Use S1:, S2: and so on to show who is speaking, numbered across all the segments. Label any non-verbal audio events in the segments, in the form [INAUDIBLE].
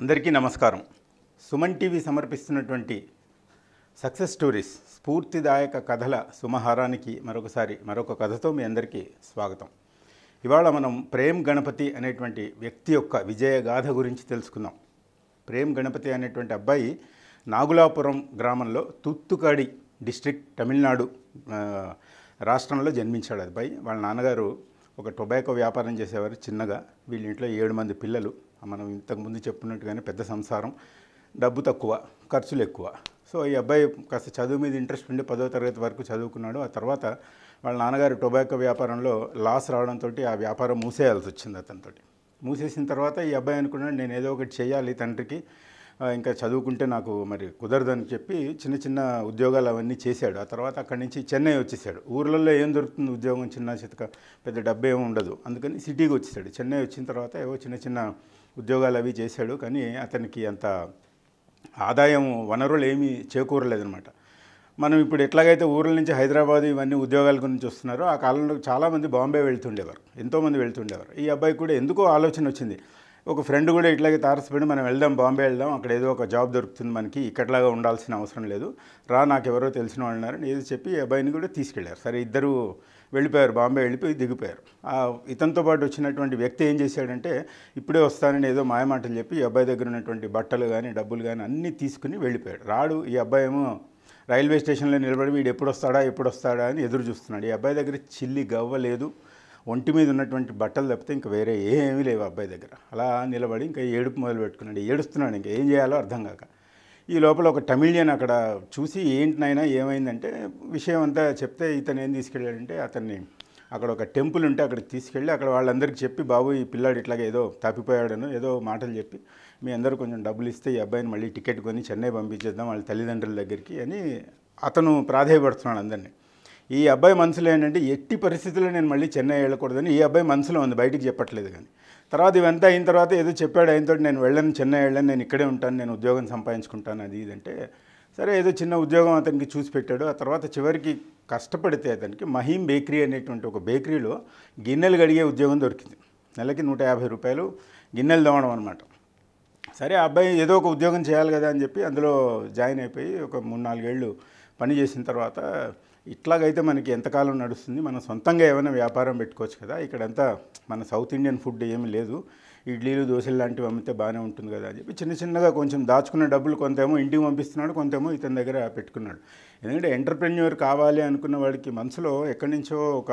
S1: అందరికీ నమస్కారం సుమన్ టీవీ సమర్పిస్తున్నటువంటి సక్సెస్ స్టోరీస్ స్ఫూర్తిదాయక కథల సుమహారానికి మరొకసారి మరొక కథతో మీ అందరికీ స్వాగతం ఇవాళ మనం ప్రేమ్ గణపతి అనేటువంటి వ్యక్తి యొక్క విజయగాథ గురించి తెలుసుకుందాం ప్రేమ్ గణపతి అనేటువంటి అబ్బాయి నాగులాపురం గ్రామంలో తుత్తుకాడి డిస్ట్రిక్ట్ తమిళనాడు రాష్ట్రంలో జన్మించాడు అబ్బాయి వాళ్ళ నాన్నగారు ఒక టొబాకో వ్యాపారం చేసేవారు చిన్నగా వీళ్ళ ఇంట్లో ఏడు మంది పిల్లలు మనం ఇంతకుముందు చెప్పుకున్నట్టుగానే పెద్ద సంసారం డబ్బు తక్కువ ఖర్చులు ఎక్కువ సో ఈ అబ్బాయి కాస్త చదువు మీద ఇంట్రెస్ట్ ఉండి పదో తరగతి వరకు చదువుకున్నాడు ఆ తర్వాత వాళ్ళ నాన్నగారు టొబాకో వ్యాపారంలో లాస్ రావడంతో ఆ వ్యాపారం మూసేయాల్సి వచ్చింది అతనితోటి మూసేసిన తర్వాత ఈ అబ్బాయి అనుకున్నాడు నేను ఏదో ఒకటి చేయాలి తండ్రికి ఇంకా చదువుకుంటే నాకు మరి కుదరదని చెప్పి చిన్న చిన్న ఉద్యోగాలు అవన్నీ చేశాడు ఆ తర్వాత అక్కడి నుంచి చెన్నై వచ్చేసాడు ఊర్లలో ఏం దొరుకుతుంది ఉద్యోగం చిన్న చితక పెద్ద డబ్బు ఏమి ఉండదు అందుకని సిటీకి వచ్చేసాడు చెన్నై వచ్చిన తర్వాత ఏవో చిన్న చిన్న ఉద్యోగాలు అవి చేశాడు కానీ అతనికి అంత ఆదాయం వనరులు ఏమీ చేకూరలేదనమాట మనం ఇప్పుడు ఎట్లాగైతే ఊర్ల నుంచి హైదరాబాద్ ఇవన్నీ ఉద్యోగాల గురించి వస్తున్నారో ఆ కాలంలో చాలామంది బాంబే వెళ్తుండేవారు ఎంతోమంది వెళ్తుండేవారు ఈ అబ్బాయి కూడా ఎందుకో ఆలోచన వచ్చింది ఒక ఫ్రెండ్ కూడా ఇట్లాగే తారసపడి మనం వెళ్దాం బాంబే వెళ్దాం అక్కడ ఏదో ఒక జాబ్ దొరుకుతుంది మనకి ఇక్కడలాగా ఉండాల్సిన అవసరం లేదు రా నాకు ఎవరో తెలిసిన వాళ్ళు ఉన్నారని ఏదో చెప్పి అబ్బాయిని కూడా తీసుకెళ్లారు సరే ఇద్దరు వెళ్ళిపోయారు బాంబే వెళ్ళిపోయి దిగిపోయారు ఇతనితో పాటు వచ్చినటువంటి వ్యక్తి ఏం చేశాడంటే ఇప్పుడే వస్తానని ఏదో మాయమాటలు చెప్పి ఈ అబ్బాయి దగ్గర ఉన్నటువంటి బట్టలు కానీ డబ్బులు కానీ అన్నీ తీసుకుని వెళ్ళిపోయాడు రాడు ఈ అబ్బాయి ఏమో రైల్వే స్టేషన్లో నిలబడి వీడు ఎప్పుడు వస్తాడా ఎప్పుడు వస్తాడా అని ఎదురు చూస్తున్నాడు ఈ అబ్బాయి దగ్గర చిల్లి గవ్వలేదు ఒంటి మీద ఉన్నటువంటి బట్టలు తప్పితే ఇంకా వేరే ఏమీ లేవు అబ్బాయి దగ్గర అలా నిలబడి ఇంకా ఏడుపు మొదలు పెట్టుకున్నాడు ఏడుస్తున్నాడు ఇంకా ఏం చేయాలో అర్థం కాక ఈ లోపల ఒక టమిళియన్ అక్కడ చూసి ఏంటినైనా ఏమైందంటే విషయం అంతా చెప్తే ఇతను ఏం తీసుకెళ్ళాడంటే అతన్ని అక్కడ ఒక టెంపుల్ ఉంటే అక్కడికి తీసుకెళ్ళి అక్కడ వాళ్ళందరికీ చెప్పి బాబు ఈ పిల్లాడు ఇట్లాగే ఏదో తప్పిపోయాడను ఏదో మాటలు చెప్పి మీ అందరూ కొంచెం డబ్బులు ఇస్తే ఈ అబ్బాయిని మళ్ళీ టికెట్ కొని చెన్నై పంపించేద్దాం వాళ్ళ తల్లిదండ్రుల దగ్గరికి అని అతను ప్రాధేయపడుతున్నాడు అందరినీ ఈ అబ్బాయి మనసులో ఏంటంటే ఎట్టి పరిస్థితుల్లో నేను మళ్ళీ చెన్నై వెళ్ళకూడదని ఈ అబ్బాయి మనసులో ఉంది బయటికి చెప్పట్లేదు కానీ తర్వాత ఇవంతా అయిన తర్వాత ఏదో చెప్పాడు తోటి నేను వెళ్ళను చెన్నై వెళ్ళను నేను ఇక్కడే ఉంటాను నేను ఉద్యోగం సంపాదించుకుంటాను అది ఇదంటే సరే ఏదో చిన్న ఉద్యోగం అతనికి చూసి పెట్టాడు ఆ తర్వాత చివరికి కష్టపడితే అతనికి మహీం బేకరీ అనేటువంటి ఒక బేకరీలో గిన్నెలు గడిగే ఉద్యోగం దొరికింది నెలకి నూట యాభై రూపాయలు గిన్నెలు దోవడం అనమాట సరే అబ్బాయి ఏదో ఒక ఉద్యోగం చేయాలి కదా అని చెప్పి అందులో జాయిన్ అయిపోయి ఒక మూడు నాలుగేళ్ళు పని చేసిన తర్వాత ఇట్లాగైతే మనకి ఎంతకాలం నడుస్తుంది మనం సొంతంగా ఏమైనా వ్యాపారం పెట్టుకోవచ్చు కదా ఇక్కడంతా మన సౌత్ ఇండియన్ ఫుడ్ ఏమీ లేదు ఇడ్లీలు దోశలు లాంటివి అమ్మితే బాగానే ఉంటుంది కదా అని చెప్పి చిన్న చిన్నగా కొంచెం దాచుకున్న డబ్బులు కొంతేమో ఇంటికి పంపిస్తున్నాడు కొంతేమో ఇతని దగ్గర పెట్టుకున్నాడు ఎందుకంటే ఎంటర్ప్రెన్యూర్ కావాలి అనుకున్న వాడికి మనసులో ఎక్కడి నుంచో ఒక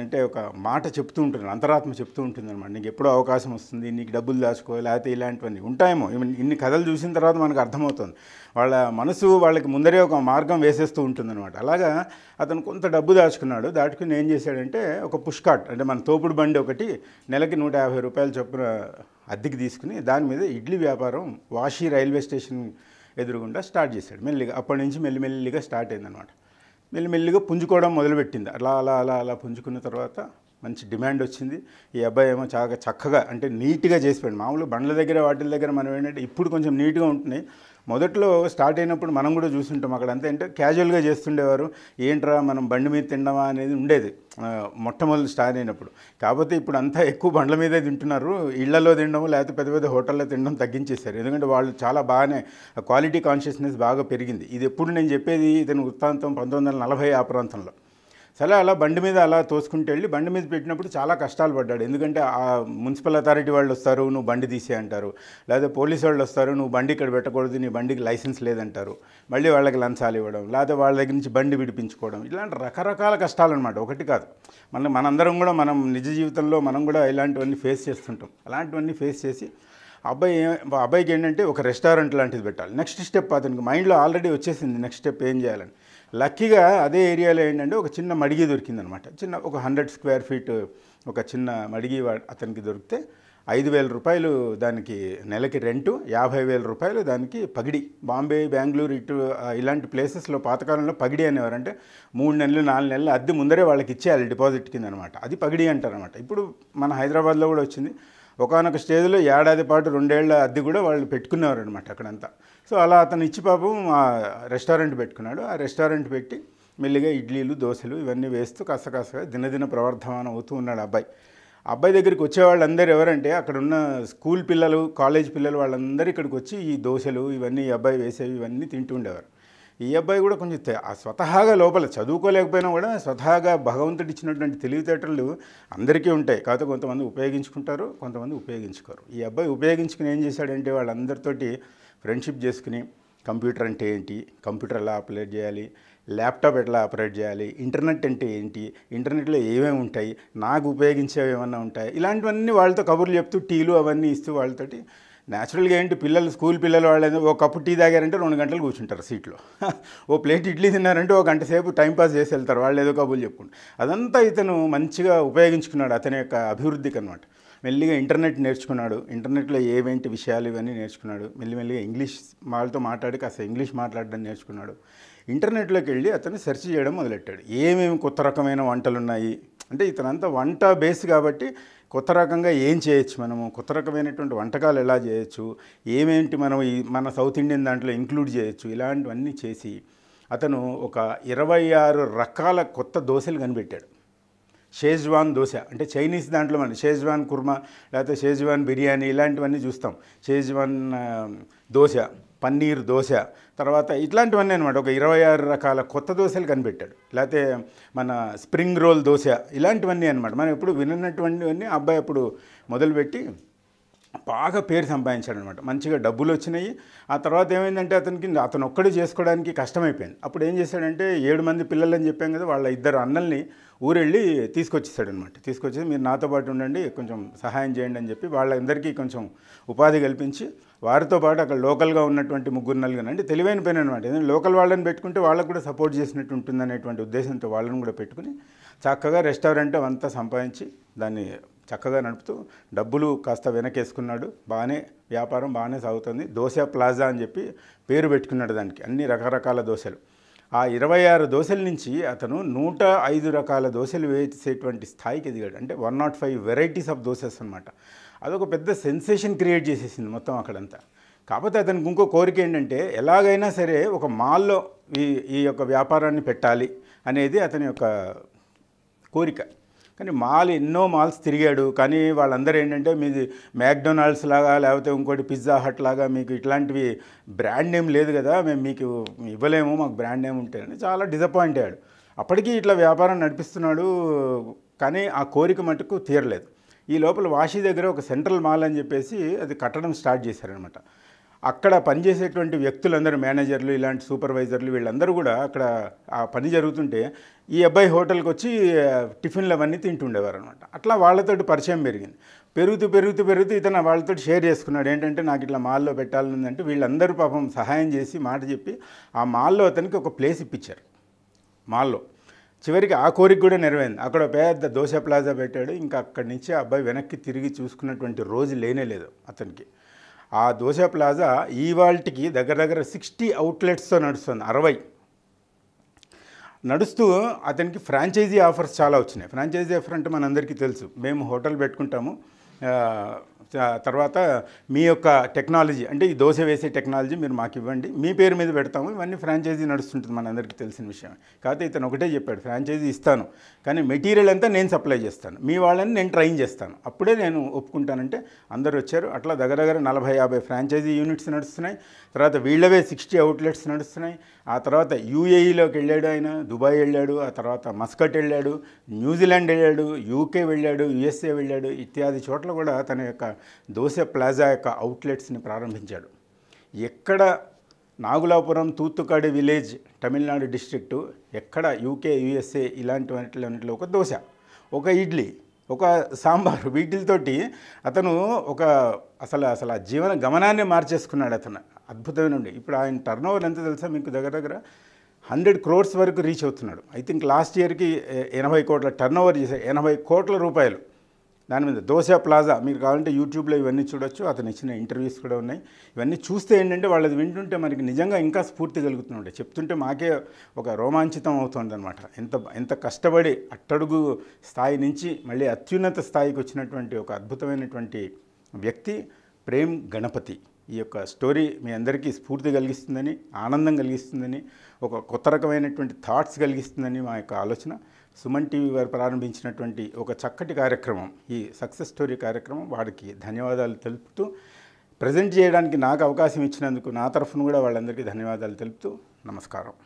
S1: అంటే ఒక మాట చెప్తూ ఉంటుంది అంతరాత్మ చెప్తూ ఉంటుంది అనమాట నీకు ఎప్పుడో అవకాశం వస్తుంది నీకు డబ్బులు దాచుకో లేకపోతే ఇలాంటివన్నీ ఉంటాయేమో ఇన్ని కథలు చూసిన తర్వాత మనకు అర్థమవుతుంది వాళ్ళ మనసు వాళ్ళకి ముందరే ఒక మార్గం వేసేస్తూ ఉంటుందన్నమాట అలాగా అతను కొంత డబ్బు దాచుకున్నాడు దాటుకుని ఏం చేశాడంటే ఒక పుష్కాట్ అంటే మన తోపుడు బండి ఒకటి నెలకి నూట యాభై రూపాయలు చొప్పున అద్దెకి తీసుకుని దాని మీద ఇడ్లీ వ్యాపారం వాషి రైల్వే స్టేషన్ ఎదురుగుండా స్టార్ట్ చేశాడు మెల్లిగా అప్పటి నుంచి మెల్లిమెల్లిగా స్టార్ట్ అయిందనమాట మెల్లిమెల్లిగా పుంజుకోవడం మొదలుపెట్టింది అలా అలా అలా అలా పుంజుకున్న తర్వాత మంచి డిమాండ్ వచ్చింది ఈ అబ్బాయి ఏమో చాలా చక్కగా అంటే నీట్గా చేసిపోయాడు మామూలు బండ్ల దగ్గర వాటి దగ్గర మనం ఏంటంటే ఇప్పుడు కొంచెం నీట్గా ఉంటున్నాయి మొదట్లో స్టార్ట్ అయినప్పుడు మనం కూడా చూసుంటాం అక్కడ అంతే అంటే క్యాజువల్గా చేస్తుండేవారు ఏంట్రా మనం బండి మీద తిండమా అనేది ఉండేది మొట్టమొదటి స్టార్ట్ అయినప్పుడు కాకపోతే ఇప్పుడు అంతా ఎక్కువ బండ్ల మీదే తింటున్నారు ఇళ్లలో తినడం లేకపోతే పెద్ద పెద్ద హోటల్లో తినడం తగ్గించేశారు ఎందుకంటే వాళ్ళు చాలా బాగానే క్వాలిటీ కాన్షియస్నెస్ బాగా పెరిగింది ఇది ఎప్పుడు నేను చెప్పేది ఇతని వృత్తాంతం పంతొమ్మిది వందల నలభై ఆ ప్రాంతంలో సరే అలా బండి మీద అలా తోసుకుంటూ వెళ్ళి బండి మీద పెట్టినప్పుడు చాలా కష్టాలు పడ్డాడు ఎందుకంటే ఆ మున్సిపల్ అథారిటీ వాళ్ళు వస్తారు నువ్వు బండి తీసే అంటారు లేదా పోలీసు వాళ్ళు వస్తారు నువ్వు బండి ఇక్కడ పెట్టకూడదు నీ బండికి లైసెన్స్ లేదంటారు మళ్ళీ వాళ్ళకి లంచాలు ఇవ్వడం లేదా వాళ్ళ దగ్గర నుంచి బండి విడిపించుకోవడం ఇలాంటి రకరకాల కష్టాలు అనమాట ఒకటి కాదు మన మనందరం కూడా మనం నిజ జీవితంలో మనం కూడా ఇలాంటివన్నీ ఫేస్ చేస్తుంటాం అలాంటివన్నీ ఫేస్ చేసి అబ్బాయి అబ్బాయికి ఏంటంటే ఒక రెస్టారెంట్ లాంటిది పెట్టాలి నెక్స్ట్ స్టెప్ అతనికి మైండ్లో ఆల్రెడీ వచ్చేసింది నెక్స్ట్ స్టెప్ ఏం చేయాలని లక్కీగా అదే ఏరియాలో ఏంటంటే ఒక చిన్న మడిగి దొరికిందనమాట చిన్న ఒక హండ్రెడ్ స్క్వేర్ ఫీట్ ఒక చిన్న మడిగి అతనికి దొరికితే ఐదు వేల రూపాయలు దానికి నెలకి రెంటు యాభై వేల రూపాయలు దానికి పగిడి బాంబే బెంగళూరు ఇటు ఇలాంటి ప్లేసెస్లో పాతకాలంలో పగిడి అనేవారు అంటే మూడు నెలలు నాలుగు నెలలు అద్దె ముందరే వాళ్ళకి ఇచ్చేయాలి డిపాజిట్ కింద అనమాట అది పగిడి అంటారనమాట ఇప్పుడు మన హైదరాబాద్లో కూడా వచ్చింది ఒకనొక స్టేజ్లో ఏడాది పాటు రెండేళ్ల అద్దె కూడా వాళ్ళు పెట్టుకున్నారనమాట అక్కడంతా సో అలా అతను ఇచ్చి పాపం ఆ రెస్టారెంట్ పెట్టుకున్నాడు ఆ రెస్టారెంట్ పెట్టి మెల్లిగా ఇడ్లీలు దోశలు ఇవన్నీ వేస్తూ కసకసగా దినదిన ప్రవర్ధమానం అవుతూ ఉన్నాడు అబ్బాయి అబ్బాయి దగ్గరికి వచ్చేవాళ్ళందరూ ఎవరంటే అక్కడ ఉన్న స్కూల్ పిల్లలు కాలేజ్ పిల్లలు వాళ్ళందరూ ఇక్కడికి వచ్చి ఈ దోశలు ఇవన్నీ అబ్బాయి వేసేవి ఇవన్నీ తింటూ ఉండేవారు ఈ అబ్బాయి కూడా కొంచెం స్వతహాగా లోపల చదువుకోలేకపోయినా కూడా స్వతహాగా భగవంతుడు ఇచ్చినటువంటి తెలివితేటలు అందరికీ ఉంటాయి కాకపోతే కొంతమంది ఉపయోగించుకుంటారు కొంతమంది ఉపయోగించుకోరు ఈ అబ్బాయి ఉపయోగించుకుని ఏం చేశాడంటే వాళ్ళందరితోటి ఫ్రెండ్షిప్ చేసుకుని కంప్యూటర్ అంటే ఏంటి కంప్యూటర్ ఎలా ఆపరేట్ చేయాలి ల్యాప్టాప్ ఎట్లా ఆపరేట్ చేయాలి ఇంటర్నెట్ అంటే ఏంటి ఇంటర్నెట్లో ఏమేమి ఉంటాయి నాకు ఉపయోగించేవి ఏమన్నా ఉంటాయి ఇలాంటివన్నీ వాళ్ళతో కబుర్లు చెప్తూ టీలు అవన్నీ ఇస్తూ వాళ్ళతోటి న్యాచురల్గా ఏంటి పిల్లలు స్కూల్ పిల్లలు వాళ్ళు ఒక కప్పు టీ తాగారంటే రెండు గంటలు కూర్చుంటారు సీట్లో ఓ ప్లేట్ ఇడ్లీ తిన్నారంటే ఒక గంట సేపు టైంపాస్ చేసి వెళ్తారు వాళ్ళు ఏదో కబులు చెప్పుకుంటారు అదంతా ఇతను మంచిగా ఉపయోగించుకున్నాడు అతని యొక్క అభివృద్ధికి అనమాట మెల్లిగా ఇంటర్నెట్ నేర్చుకున్నాడు ఇంటర్నెట్లో ఏవేంటి విషయాలు ఇవన్నీ నేర్చుకున్నాడు మెల్లిమెల్లిగా ఇంగ్లీష్ వాళ్ళతో మాట్లాడి కాస్త ఇంగ్లీష్ మాట్లాడడం నేర్చుకున్నాడు ఇంటర్నెట్లోకి వెళ్ళి అతను సెర్చ్ చేయడం మొదలెట్టాడు ఏమేమి కొత్త రకమైన వంటలు ఉన్నాయి అంటే ఇతనంతా వంట బేస్ కాబట్టి కొత్త రకంగా ఏం చేయొచ్చు మనము కొత్త రకమైనటువంటి వంటకాలు ఎలా చేయొచ్చు ఏమేంటి మనం మన సౌత్ ఇండియన్ దాంట్లో ఇంక్లూడ్ చేయొచ్చు ఇలాంటివన్నీ చేసి అతను ఒక ఇరవై ఆరు రకాల కొత్త దోశలు కనిపెట్టాడు షేజ్వాన్ దోశ అంటే చైనీస్ దాంట్లో మనం షేజ్వాన్ కుర్మా లేకపోతే షేజ్వాన్ బిర్యానీ ఇలాంటివన్నీ చూస్తాం షేజ్వాన్ దోశ పన్నీర్ దోశ తర్వాత ఇట్లాంటివన్నీ అనమాట ఒక ఇరవై ఆరు రకాల కొత్త దోశలు కనిపెట్టాడు లేకపోతే మన స్ప్రింగ్ రోల్ దోశ ఇలాంటివన్నీ అనమాట మనం ఎప్పుడు వినటువంటివన్నీ అబ్బాయి అప్పుడు మొదలుపెట్టి బాగా పేరు సంపాదించాడు అనమాట మంచిగా డబ్బులు వచ్చినాయి ఆ తర్వాత ఏమైందంటే అతనికి అతను ఒక్కడే చేసుకోవడానికి కష్టమైపోయింది అప్పుడు ఏం చేశాడంటే ఏడు మంది పిల్లలని చెప్పాం కదా వాళ్ళ ఇద్దరు అన్నల్ని ఊరెళ్ళి తీసుకొచ్చేసాడు అనమాట తీసుకొచ్చి మీరు నాతో పాటు ఉండండి కొంచెం సహాయం చేయండి అని చెప్పి వాళ్ళందరికీ కొంచెం ఉపాధి కల్పించి వారితో పాటు అక్కడ లోకల్గా ఉన్నటువంటి ముగ్గురు నలుగురు అంటే తెలివైన పని అనమాట ఏదైనా లోకల్ వాళ్ళని పెట్టుకుంటే వాళ్ళకు కూడా సపోర్ట్ చేసినట్టు ఉంటుంది అనేటువంటి ఉద్దేశంతో వాళ్ళని కూడా పెట్టుకుని చక్కగా రెస్టారెంట్ అంతా సంపాదించి దాన్ని చక్కగా నడుపుతూ డబ్బులు కాస్త వెనకేసుకున్నాడు బాగానే వ్యాపారం బాగానే సాగుతుంది దోశ ప్లాజా అని చెప్పి పేరు పెట్టుకున్నాడు దానికి అన్ని రకరకాల దోశలు ఆ ఇరవై ఆరు దోశల నుంచి అతను నూట ఐదు రకాల దోశలు వేసేటువంటి స్థాయికి ఎదిగాడు అంటే one not five varieties of dosas అనమాట అదొక పెద్ద సెన్సేషన్ క్రియేట్ చేసేసింది మొత్తం అక్కడంతా కాకపోతే అతనికి ఇంకో కోరిక ఏంటంటే ఎలాగైనా సరే ఒక మాల్లో ఈ ఈ యొక్క వ్యాపారాన్ని పెట్టాలి అనేది అతని యొక్క కోరిక కానీ మాల్ ఎన్నో మాల్స్ తిరిగాడు కానీ వాళ్ళందరూ ఏంటంటే మీది మ్యాక్డొనాల్డ్స్ లాగా లేకపోతే ఇంకోటి పిజ్జా హట్ లాగా మీకు ఇట్లాంటివి బ్రాండ్ నేమ్ లేదు కదా మేము మీకు ఇవ్వలేము మాకు బ్రాండ్ నేమ్ ఉంటాయని చాలా డిసప్పాయింట్ అయ్యాడు అప్పటికీ ఇట్లా వ్యాపారం నడిపిస్తున్నాడు కానీ ఆ కోరిక మటుకు తీరలేదు ఈ లోపల వాషి దగ్గర ఒక సెంట్రల్ మాల్ అని చెప్పేసి అది కట్టడం స్టార్ట్ చేశారనమాట అక్కడ పనిచేసేటువంటి వ్యక్తులందరూ మేనేజర్లు ఇలాంటి సూపర్వైజర్లు వీళ్ళందరూ కూడా అక్కడ ఆ పని జరుగుతుంటే ఈ అబ్బాయి హోటల్కి వచ్చి టిఫిన్లు అవన్నీ తింటుండేవారు అనమాట అట్లా వాళ్ళతోటి పరిచయం పెరిగింది పెరుగుతూ పెరుగుతూ పెరుగుతూ ఇతను వాళ్ళతో షేర్ చేసుకున్నాడు ఏంటంటే నాకు ఇట్లా మాల్లో పెట్టాలనుందంటే వీళ్ళందరూ పాపం సహాయం చేసి మాట చెప్పి ఆ మాల్లో అతనికి ఒక ప్లేస్ ఇప్పించారు మాల్లో చివరికి ఆ కోరిక కూడా నెరవేరింది అక్కడ పెద్ద దోశ ప్లాజా పెట్టాడు ఇంకా అక్కడి నుంచి ఆ అబ్బాయి వెనక్కి తిరిగి చూసుకున్నటువంటి రోజు లేనే లేదు అతనికి ఆ దోశ ప్లాజా ఈవాల్ట్కి దగ్గర దగ్గర సిక్స్టీ అవుట్లెట్స్తో నడుస్తుంది అరవై నడుస్తూ అతనికి ఫ్రాంచైజీ ఆఫర్స్ చాలా వచ్చినాయి ఫ్రాంచైజీ ఆఫర్ అంటే మనందరికీ తెలుసు మేము హోటల్ పెట్టుకుంటాము తర్వాత మీ యొక్క టెక్నాలజీ అంటే ఈ దోశ వేసే టెక్నాలజీ మీరు మాకు ఇవ్వండి మీ పేరు మీద పెడతాము ఇవన్నీ ఫ్రాంచైజీ నడుస్తుంటుంది మనందరికీ తెలిసిన విషయం కాకపోతే ఇతను ఒకటే చెప్పాడు ఫ్రాంచైజీ ఇస్తాను కానీ మెటీరియల్ అంతా నేను సప్లై చేస్తాను మీ వాళ్ళని నేను ట్రైన్ చేస్తాను అప్పుడే నేను ఒప్పుకుంటానంటే అందరూ వచ్చారు అట్లా దగ్గర దగ్గర నలభై యాభై ఫ్రాంచైజీ యూనిట్స్ నడుస్తున్నాయి తర్వాత వీళ్ళవే సిక్స్టీ అవుట్లెట్స్ నడుస్తున్నాయి ఆ తర్వాత యూఏఈలోకి వెళ్ళాడు ఆయన దుబాయ్ వెళ్ళాడు ఆ తర్వాత మస్కట్ వెళ్ళాడు న్యూజిలాండ్ వెళ్ళాడు యూకే వెళ్ళాడు యుఎస్ఏ వెళ్ళాడు ఇత్యాది చోట్ల కూడా తన యొక్క దోశ ప్లాజా యొక్క అవుట్లెట్స్ని ప్రారంభించాడు ఎక్కడ నాగులాపురం తూత్తుకాడి విలేజ్ తమిళనాడు డిస్ట్రిక్టు ఎక్కడ యూకే యూఎస్ఏ ఇలాంటి వాటిలో ఒక దోశ ఒక ఇడ్లీ ఒక సాంబార్ [LAUGHS] వీటితోటి అతను ఒక అసలు అసలు ఆ జీవన గమనాన్ని మార్చేసుకున్నాడు అతను అద్భుతమైన ఉండి ఇప్పుడు ఆయన టర్న్ ఓవర్ ఎంత తెలుసా మీకు దగ్గర దగ్గర హండ్రెడ్ క్రోర్స్ వరకు రీచ్ అవుతున్నాడు ఐ థింక్ లాస్ట్ ఇయర్కి ఎనభై కోట్ల టర్న్ ఓవర్ చేసే ఎనభై కోట్ల రూపాయలు దాని మీద దోశ ప్లాజా మీరు కావాలంటే యూట్యూబ్లో ఇవన్నీ చూడొచ్చు అతను ఇచ్చిన ఇంటర్వ్యూస్ కూడా ఉన్నాయి ఇవన్నీ చూస్తే ఏంటంటే వాళ్ళది వింటుంటే మనకి నిజంగా ఇంకా స్ఫూర్తి కలుగుతుంది చెప్తుంటే మాకే ఒక రోమాంచితం అవుతుందన్నమాట ఎంత ఎంత కష్టపడి అట్టడుగు స్థాయి నుంచి మళ్ళీ అత్యున్నత స్థాయికి వచ్చినటువంటి ఒక అద్భుతమైనటువంటి వ్యక్తి ప్రేమ్ గణపతి ఈ యొక్క స్టోరీ మీ అందరికీ స్ఫూర్తి కలిగిస్తుందని ఆనందం కలిగిస్తుందని ఒక కొత్త రకమైనటువంటి థాట్స్ కలిగిస్తుందని మా యొక్క ఆలోచన సుమన్ టీవీ వారు ప్రారంభించినటువంటి ఒక చక్కటి కార్యక్రమం ఈ సక్సెస్ స్టోరీ కార్యక్రమం వాడికి ధన్యవాదాలు తెలుపుతూ ప్రజెంట్ చేయడానికి నాకు అవకాశం ఇచ్చినందుకు నా తరఫున కూడా వాళ్ళందరికీ ధన్యవాదాలు తెలుపుతూ నమస్కారం